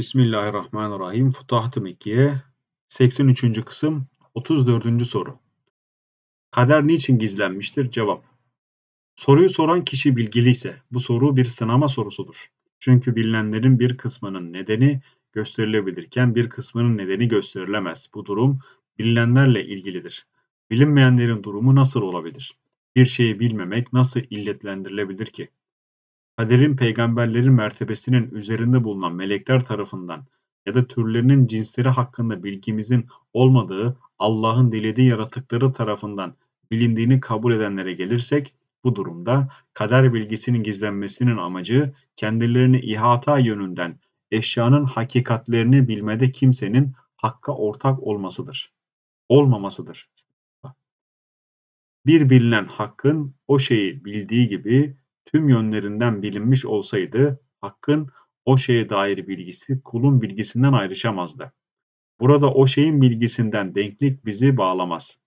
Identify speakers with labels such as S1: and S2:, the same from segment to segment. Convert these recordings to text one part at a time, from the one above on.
S1: Bismillahirrahmanirrahim. Futuhat-ı Mekkiye 83. kısım 34. soru. Kader niçin gizlenmiştir? Cevap. Soruyu soran kişi bilgili ise bu soru bir sınama sorusudur. Çünkü bilinenlerin bir kısmının nedeni gösterilebilirken bir kısmının nedeni gösterilemez. Bu durum bilinenlerle ilgilidir. Bilinmeyenlerin durumu nasıl olabilir? Bir şeyi bilmemek nasıl illetlendirilebilir ki? kaderin peygamberlerin mertebesinin üzerinde bulunan melekler tarafından ya da türlerinin cinsleri hakkında bilgimizin olmadığı Allah'ın dilediği yaratıkları tarafından bilindiğini kabul edenlere gelirsek, bu durumda kader bilgisinin gizlenmesinin amacı kendilerini ihata yönünden eşyanın hakikatlerini bilmede kimsenin hakka ortak olmasıdır. Olmamasıdır. Bir bilinen hakkın o şeyi bildiği gibi tüm yönlerinden bilinmiş olsaydı hakkın o şeye dair bilgisi kulun bilgisinden ayrışamazdı. Burada o şeyin bilgisinden denklik bizi bağlamaz.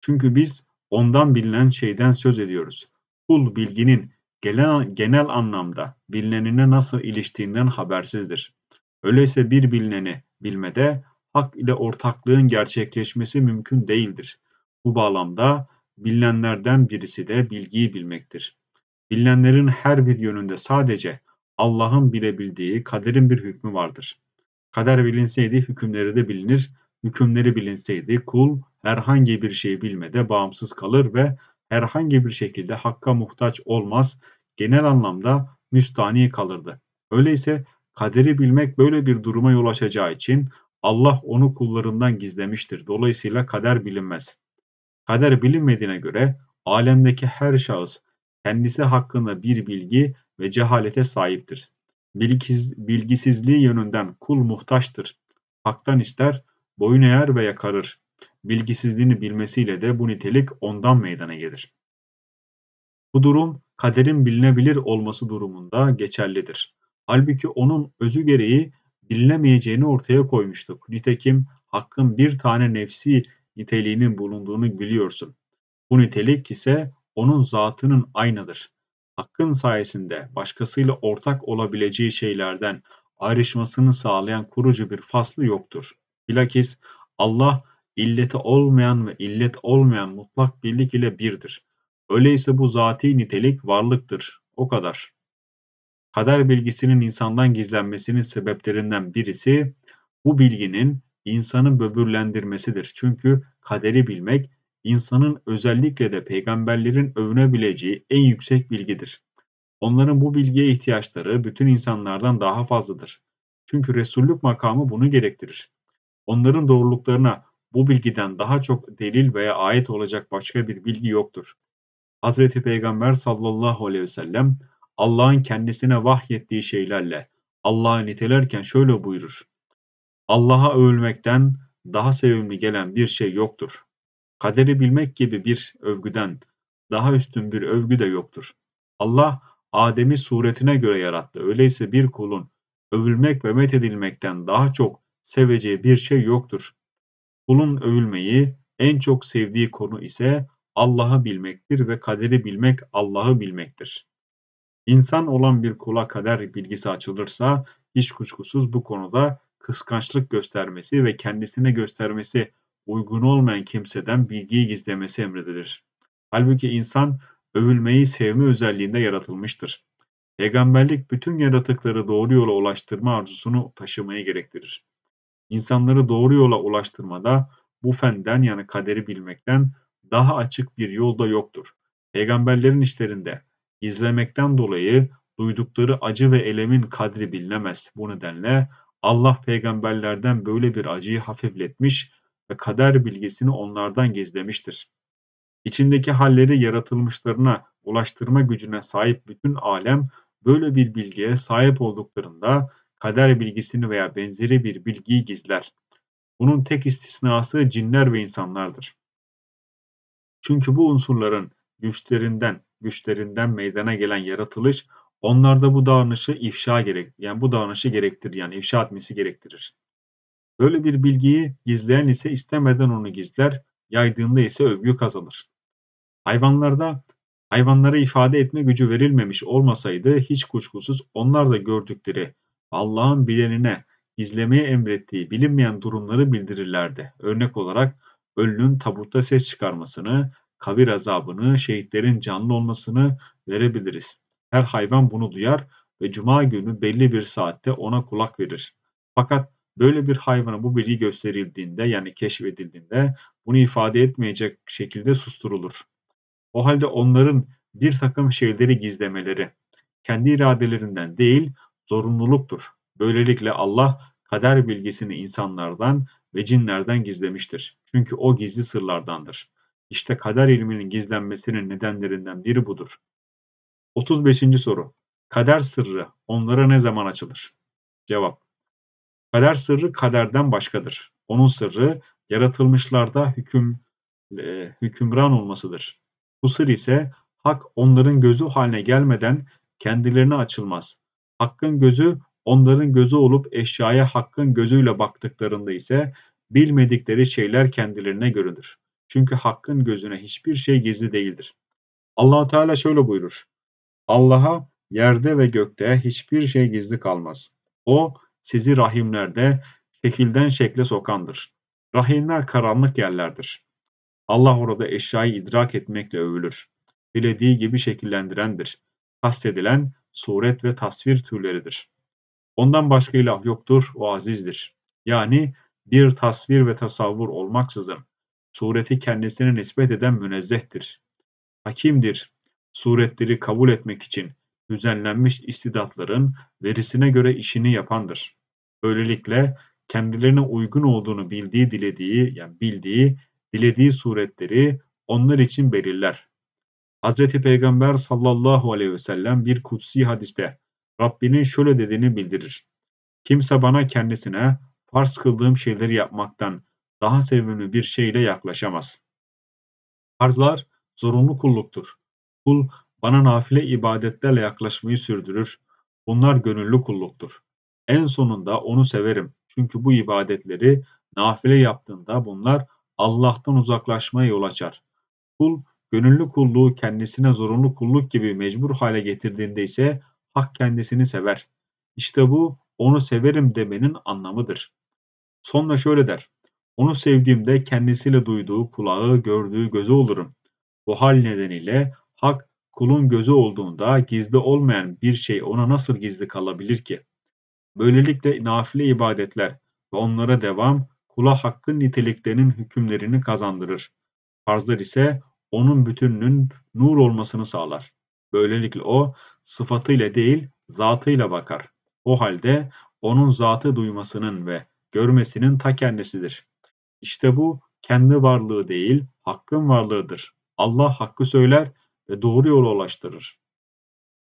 S1: Çünkü biz ondan bilinen şeyden söz ediyoruz. Kul bilginin genel, genel anlamda bilinenine nasıl iliştiğinden habersizdir. Öyleyse bir bilineni bilmede hak ile ortaklığın gerçekleşmesi mümkün değildir. Bu bağlamda bilinenlerden birisi de bilgiyi bilmektir. Bilinenlerin her bir yönünde sadece Allah'ın bilebildiği kaderin bir hükmü vardır. Kader bilinseydi hükümleri de bilinir, hükümleri bilinseydi kul herhangi bir şey bilmede bağımsız kalır ve herhangi bir şekilde hakka muhtaç olmaz, genel anlamda müstani kalırdı. Öyleyse kaderi bilmek böyle bir duruma yol açacağı için Allah onu kullarından gizlemiştir. Dolayısıyla kader bilinmez. Kader bilinmediğine göre alemdeki her şahıs kendisi hakkında bir bilgi ve cehalete sahiptir. Bilgiz, bilgisizliği yönünden kul muhtaçtır. Haktan ister, boyun eğer ve yakarır. Bilgisizliğini bilmesiyle de bu nitelik ondan meydana gelir. Bu durum kaderin bilinebilir olması durumunda geçerlidir. Halbuki onun özü gereği bilinemeyeceğini ortaya koymuştuk. Nitekim hakkın bir tane nefsi niteliğinin bulunduğunu biliyorsun. Bu nitelik ise onun zatının aynıdır. Hakkın sayesinde başkasıyla ortak olabileceği şeylerden ayrışmasını sağlayan kurucu bir faslı yoktur. Bilakis Allah illeti olmayan ve illet olmayan mutlak birlik ile birdir. Öyleyse bu zati nitelik varlıktır. O kadar. Kader bilgisinin insandan gizlenmesinin sebeplerinden birisi bu bilginin insanı böbürlendirmesidir. Çünkü kaderi bilmek insanın özellikle de peygamberlerin övünebileceği en yüksek bilgidir. Onların bu bilgiye ihtiyaçları bütün insanlardan daha fazladır. Çünkü Resullük makamı bunu gerektirir. Onların doğruluklarına bu bilgiden daha çok delil veya ayet olacak başka bir bilgi yoktur. Hz. Peygamber sallallahu aleyhi ve sellem Allah'ın kendisine vahyettiği şeylerle Allah'ı nitelerken şöyle buyurur. Allah'a övülmekten daha sevimli gelen bir şey yoktur. Kaderi bilmek gibi bir övgüden daha üstün bir övgü de yoktur. Allah Adem'i suretine göre yarattı. Öyleyse bir kulun övülmek ve methedilmekten daha çok seveceği bir şey yoktur. Kulun övülmeyi en çok sevdiği konu ise Allah'ı bilmektir ve kaderi bilmek Allah'ı bilmektir. İnsan olan bir kula kader bilgisi açılırsa hiç kuşkusuz bu konuda kıskançlık göstermesi ve kendisine göstermesi uygun olmayan kimseden bilgiyi gizlemesi emredilir. Halbuki insan övülmeyi sevme özelliğinde yaratılmıştır. Peygamberlik bütün yaratıkları doğru yola ulaştırma arzusunu taşımayı gerektirir. İnsanları doğru yola ulaştırmada bu fenden yani kaderi bilmekten daha açık bir yolda yoktur. Peygamberlerin işlerinde gizlemekten dolayı duydukları acı ve elemin kadri bilinemez. Bu nedenle Allah peygamberlerden böyle bir acıyı hafifletmiş ve kader bilgisini onlardan gizlemiştir. İçindeki halleri yaratılmışlarına ulaştırma gücüne sahip bütün alem böyle bir bilgiye sahip olduklarında kader bilgisini veya benzeri bir bilgiyi gizler. Bunun tek istisnası cinler ve insanlardır. Çünkü bu unsurların güçlerinden, güçlerinden meydana gelen yaratılış onlarda bu davranışı ifşa gerek yani bu davranışı gerektirir yani ifşa etmesi gerektirir. Böyle bir bilgiyi gizleyen ise istemeden onu gizler, yaydığında ise övgü kazanır. Hayvanlarda hayvanlara ifade etme gücü verilmemiş olmasaydı hiç kuşkusuz onlar da gördükleri Allah'ın bilenine gizlemeye emrettiği bilinmeyen durumları bildirirlerdi. Örnek olarak ölünün tabutta ses çıkarmasını, kabir azabını, şehitlerin canlı olmasını verebiliriz. Her hayvan bunu duyar ve cuma günü belli bir saatte ona kulak verir. Fakat Böyle bir hayvana bu bilgi gösterildiğinde yani keşfedildiğinde bunu ifade etmeyecek şekilde susturulur. O halde onların bir takım şeyleri gizlemeleri kendi iradelerinden değil zorunluluktur. Böylelikle Allah kader bilgisini insanlardan ve cinlerden gizlemiştir. Çünkü o gizli sırlardandır. İşte kader ilminin gizlenmesinin nedenlerinden biri budur. 35. soru. Kader sırrı onlara ne zaman açılır? Cevap. Kader sırrı kaderden başkadır. Onun sırrı yaratılmışlarda hüküm e, hükümran olmasıdır. Bu sır ise hak onların gözü haline gelmeden kendilerine açılmaz. Hakkın gözü onların gözü olup eşyaya hakkın gözüyle baktıklarında ise bilmedikleri şeyler kendilerine görünür. Çünkü hakkın gözüne hiçbir şey gizli değildir. Allahu Teala şöyle buyurur. Allah'a yerde ve gökte hiçbir şey gizli kalmaz. O sizi rahimlerde şekilden şekle sokandır. Rahimler karanlık yerlerdir. Allah orada eşyayı idrak etmekle övülür. Dilediği gibi şekillendirendir. Kastedilen suret ve tasvir türleridir. Ondan başka ilah yoktur, o azizdir. Yani bir tasvir ve tasavvur olmaksızın sureti kendisine nispet eden münezzehtir. Hakimdir, suretleri kabul etmek için düzenlenmiş istidatların verisine göre işini yapandır. Böylelikle kendilerine uygun olduğunu bildiği dilediği yani bildiği dilediği suretleri onlar için belirler. Hazreti Peygamber sallallahu aleyhi ve sellem bir kutsi hadiste Rabbinin şöyle dediğini bildirir. Kimse bana kendisine farz kıldığım şeyleri yapmaktan daha sevimli bir şeyle yaklaşamaz. Farzlar zorunlu kulluktur. Kul bana nafile ibadetlerle yaklaşmayı sürdürür. Bunlar gönüllü kulluktur. En sonunda onu severim. Çünkü bu ibadetleri nafile yaptığında bunlar Allah'tan uzaklaşmaya yol açar. Kul gönüllü kulluğu kendisine zorunlu kulluk gibi mecbur hale getirdiğinde ise hak kendisini sever. İşte bu onu severim demenin anlamıdır. Sonra şöyle der. Onu sevdiğimde kendisiyle duyduğu kulağı, gördüğü gözü olurum. Bu hal nedeniyle hak kulun gözü olduğunda gizli olmayan bir şey ona nasıl gizli kalabilir ki? Böylelikle nafile ibadetler ve onlara devam kula hakkın niteliklerinin hükümlerini kazandırır. Farzlar ise onun bütününün nur olmasını sağlar. Böylelikle o sıfatıyla değil zatıyla bakar. O halde onun zatı duymasının ve görmesinin ta kendisidir. İşte bu kendi varlığı değil hakkın varlığıdır. Allah hakkı söyler ve doğru yola ulaştırır.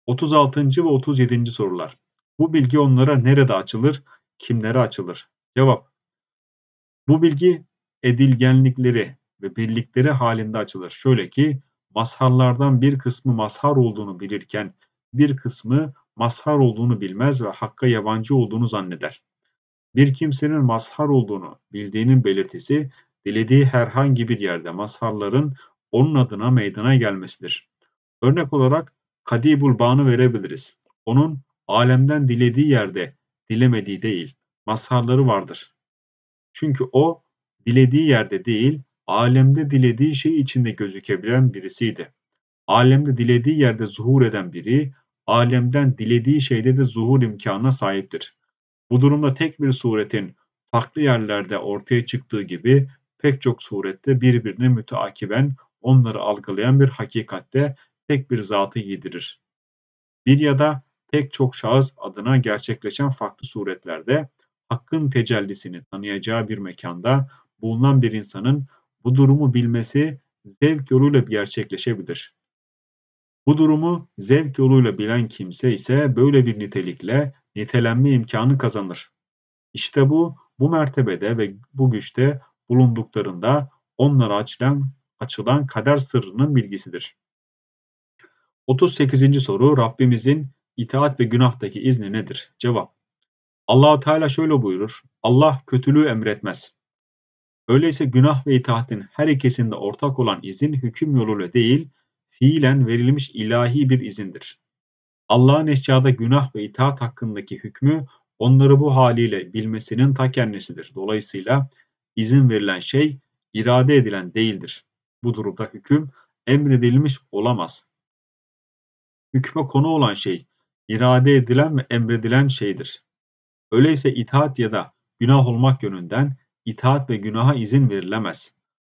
S1: 36. ve 37. sorular. Bu bilgi onlara nerede açılır, kimlere açılır? Cevap. Bu bilgi edilgenlikleri ve birlikleri halinde açılır. Şöyle ki mazharlardan bir kısmı mazhar olduğunu bilirken bir kısmı mazhar olduğunu bilmez ve hakka yabancı olduğunu zanneder. Bir kimsenin mazhar olduğunu bildiğinin belirtisi dilediği herhangi bir yerde mazharların onun adına meydana gelmesidir. Örnek olarak Kadibul Ban'ı verebiliriz. Onun alemden dilediği yerde, dilemediği değil, mazharları vardır. Çünkü o, dilediği yerde değil, alemde dilediği şey içinde gözükebilen birisiydi. Alemde dilediği yerde zuhur eden biri, alemden dilediği şeyde de zuhur imkanına sahiptir. Bu durumda tek bir suretin farklı yerlerde ortaya çıktığı gibi pek çok surette birbirine müteakiben onları algılayan bir hakikatte tek bir zatı giydirir. Bir ya da pek çok şahıs adına gerçekleşen farklı suretlerde hakkın tecellisini tanıyacağı bir mekanda bulunan bir insanın bu durumu bilmesi zevk yoluyla gerçekleşebilir. Bu durumu zevk yoluyla bilen kimse ise böyle bir nitelikle nitelenme imkanı kazanır. İşte bu, bu mertebede ve bu güçte bulunduklarında onlara açılan, açılan kader sırrının bilgisidir. 38. soru Rabbimizin İtaat ve günahtaki izni nedir? Cevap. Allahu Teala şöyle buyurur. Allah kötülüğü emretmez. Öyleyse günah ve itaatin her ikisinde ortak olan izin hüküm yoluyla değil, fiilen verilmiş ilahi bir izindir. Allah'ın eşyada günah ve itaat hakkındaki hükmü onları bu haliyle bilmesinin ta kendisidir. Dolayısıyla izin verilen şey irade edilen değildir. Bu durumda hüküm emredilmiş olamaz. Hükme konu olan şey irade edilen ve emredilen şeydir. Öyleyse itaat ya da günah olmak yönünden itaat ve günaha izin verilemez.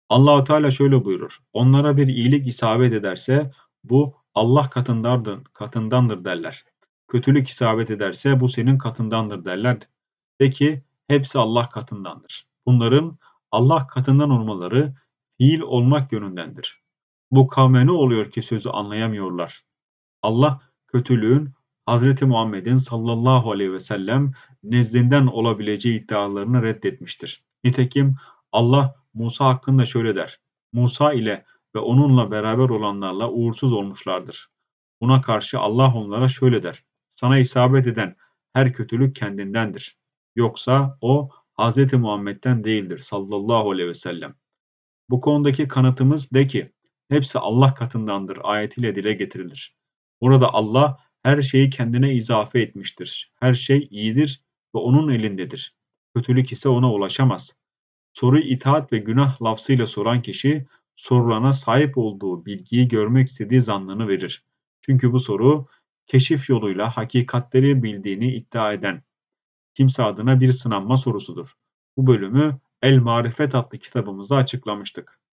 S1: Allahu Teala şöyle buyurur. Onlara bir iyilik isabet ederse bu Allah katındandır, katındandır derler. Kötülük isabet ederse bu senin katındandır derler. De ki hepsi Allah katındandır. Bunların Allah katından olmaları fiil olmak yönündendir. Bu kavme ne oluyor ki sözü anlayamıyorlar. Allah kötülüğün Hz. Muhammed'in sallallahu aleyhi ve sellem nezdinden olabileceği iddialarını reddetmiştir. Nitekim Allah Musa hakkında şöyle der. Musa ile ve onunla beraber olanlarla uğursuz olmuşlardır. Buna karşı Allah onlara şöyle der. Sana isabet eden her kötülük kendindendir. Yoksa o Hz. Muhammed'den değildir sallallahu aleyhi ve sellem. Bu konudaki kanıtımız de ki hepsi Allah katındandır ayetiyle dile getirilir. Burada Allah her şeyi kendine izafe etmiştir. Her şey iyidir ve onun elindedir. Kötülük ise ona ulaşamaz. Soru itaat ve günah lafzıyla soran kişi sorulana sahip olduğu bilgiyi görmek istediği zannını verir. Çünkü bu soru keşif yoluyla hakikatleri bildiğini iddia eden kimse adına bir sınanma sorusudur. Bu bölümü El Marifet adlı kitabımızda açıklamıştık.